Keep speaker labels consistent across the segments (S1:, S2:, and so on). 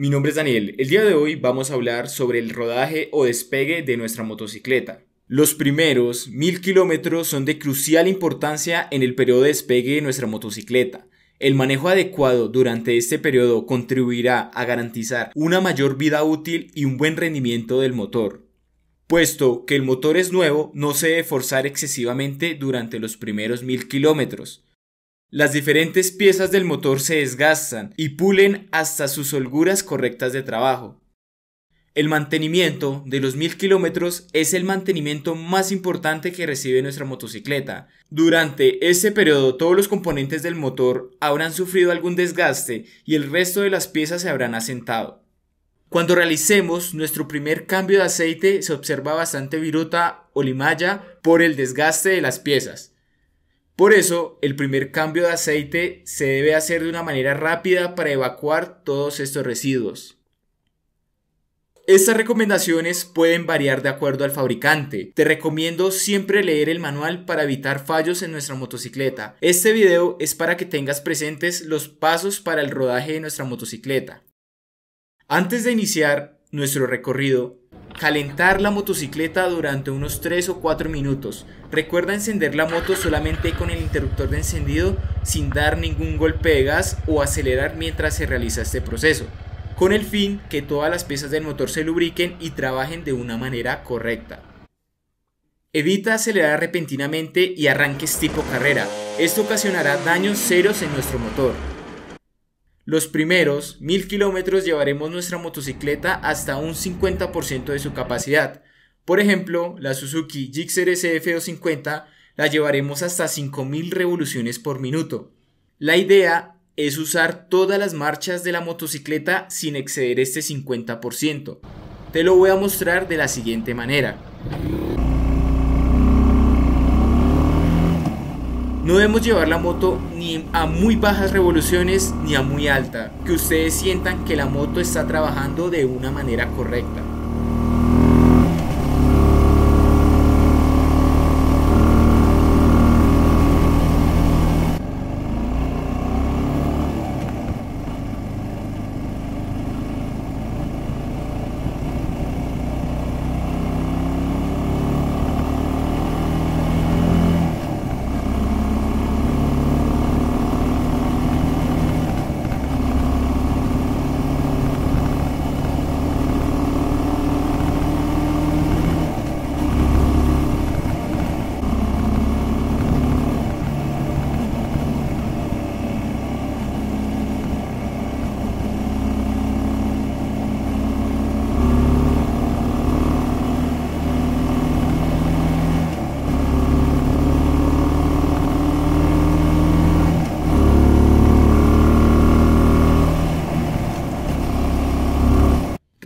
S1: Mi nombre es Daniel. El día de hoy vamos a hablar sobre el rodaje o despegue de nuestra motocicleta. Los primeros mil kilómetros son de crucial importancia en el periodo de despegue de nuestra motocicleta. El manejo adecuado durante este periodo contribuirá a garantizar una mayor vida útil y un buen rendimiento del motor. Puesto que el motor es nuevo, no se debe forzar excesivamente durante los primeros mil kilómetros. Las diferentes piezas del motor se desgastan y pulen hasta sus holguras correctas de trabajo. El mantenimiento de los 1000 kilómetros es el mantenimiento más importante que recibe nuestra motocicleta. Durante ese periodo todos los componentes del motor habrán sufrido algún desgaste y el resto de las piezas se habrán asentado. Cuando realicemos nuestro primer cambio de aceite se observa bastante viruta o limalla por el desgaste de las piezas. Por eso, el primer cambio de aceite se debe hacer de una manera rápida para evacuar todos estos residuos. Estas recomendaciones pueden variar de acuerdo al fabricante. Te recomiendo siempre leer el manual para evitar fallos en nuestra motocicleta. Este video es para que tengas presentes los pasos para el rodaje de nuestra motocicleta. Antes de iniciar, nuestro recorrido, calentar la motocicleta durante unos 3 o 4 minutos. Recuerda encender la moto solamente con el interruptor de encendido sin dar ningún golpe de gas o acelerar mientras se realiza este proceso, con el fin que todas las piezas del motor se lubriquen y trabajen de una manera correcta. Evita acelerar repentinamente y arranques tipo carrera. Esto ocasionará daños serios en nuestro motor. Los primeros 1000 kilómetros llevaremos nuestra motocicleta hasta un 50% de su capacidad. Por ejemplo, la Suzuki Gixxer SF250 la llevaremos hasta 5000 revoluciones por minuto. La idea es usar todas las marchas de la motocicleta sin exceder este 50%. Te lo voy a mostrar de la siguiente manera. No debemos llevar la moto ni a muy bajas revoluciones ni a muy alta. Que ustedes sientan que la moto está trabajando de una manera correcta.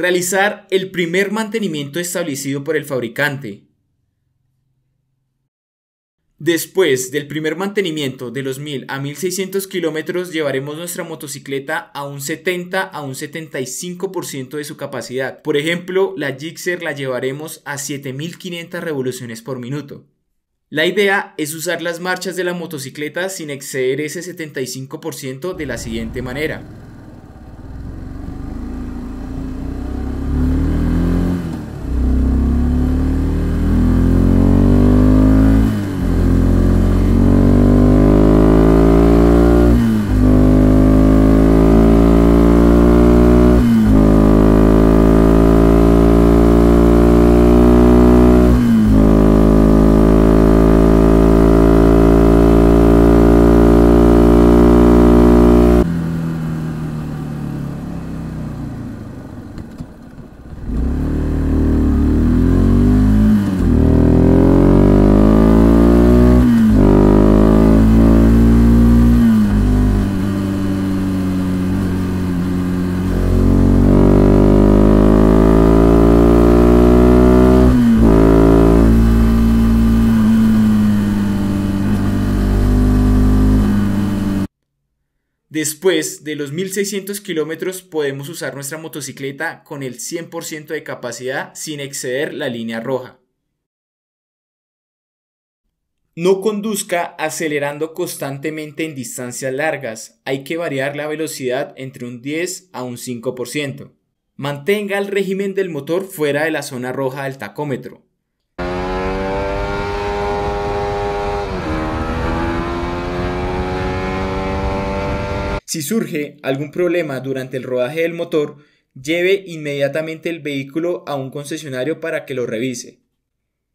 S1: Realizar el primer mantenimiento establecido por el fabricante. Después del primer mantenimiento de los 1000 a 1600 kilómetros, llevaremos nuestra motocicleta a un 70 a un 75% de su capacidad. Por ejemplo, la Gixxer la llevaremos a 7500 revoluciones por minuto. La idea es usar las marchas de la motocicleta sin exceder ese 75% de la siguiente manera. Después de los 1600 kilómetros podemos usar nuestra motocicleta con el 100% de capacidad sin exceder la línea roja. No conduzca acelerando constantemente en distancias largas, hay que variar la velocidad entre un 10 a un 5%. Mantenga el régimen del motor fuera de la zona roja del tacómetro. Si surge algún problema durante el rodaje del motor, lleve inmediatamente el vehículo a un concesionario para que lo revise.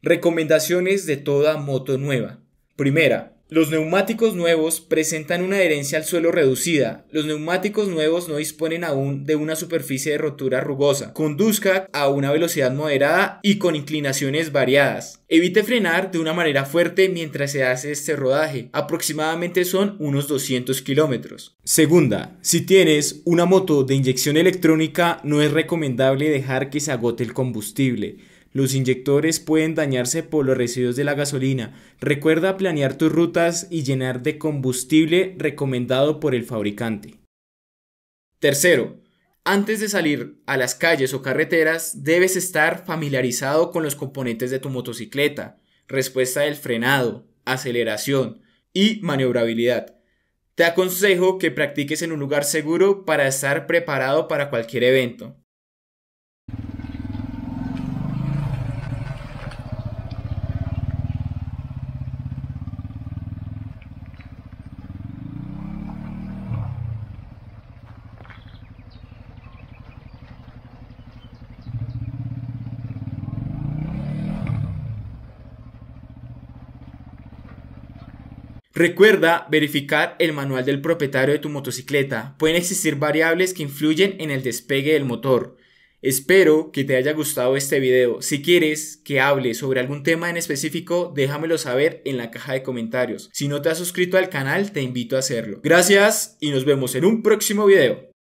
S1: Recomendaciones de toda moto nueva. Primera, los neumáticos nuevos presentan una adherencia al suelo reducida. Los neumáticos nuevos no disponen aún de una superficie de rotura rugosa. Conduzca a una velocidad moderada y con inclinaciones variadas. Evite frenar de una manera fuerte mientras se hace este rodaje. Aproximadamente son unos 200 kilómetros. Segunda, si tienes una moto de inyección electrónica no es recomendable dejar que se agote el combustible los inyectores pueden dañarse por los residuos de la gasolina. Recuerda planear tus rutas y llenar de combustible recomendado por el fabricante. Tercero, antes de salir a las calles o carreteras, debes estar familiarizado con los componentes de tu motocicleta, respuesta del frenado, aceleración y maniobrabilidad. Te aconsejo que practiques en un lugar seguro para estar preparado para cualquier evento. Recuerda verificar el manual del propietario de tu motocicleta. Pueden existir variables que influyen en el despegue del motor. Espero que te haya gustado este video. Si quieres que hable sobre algún tema en específico, déjamelo saber en la caja de comentarios. Si no te has suscrito al canal, te invito a hacerlo. Gracias y nos vemos en un próximo video.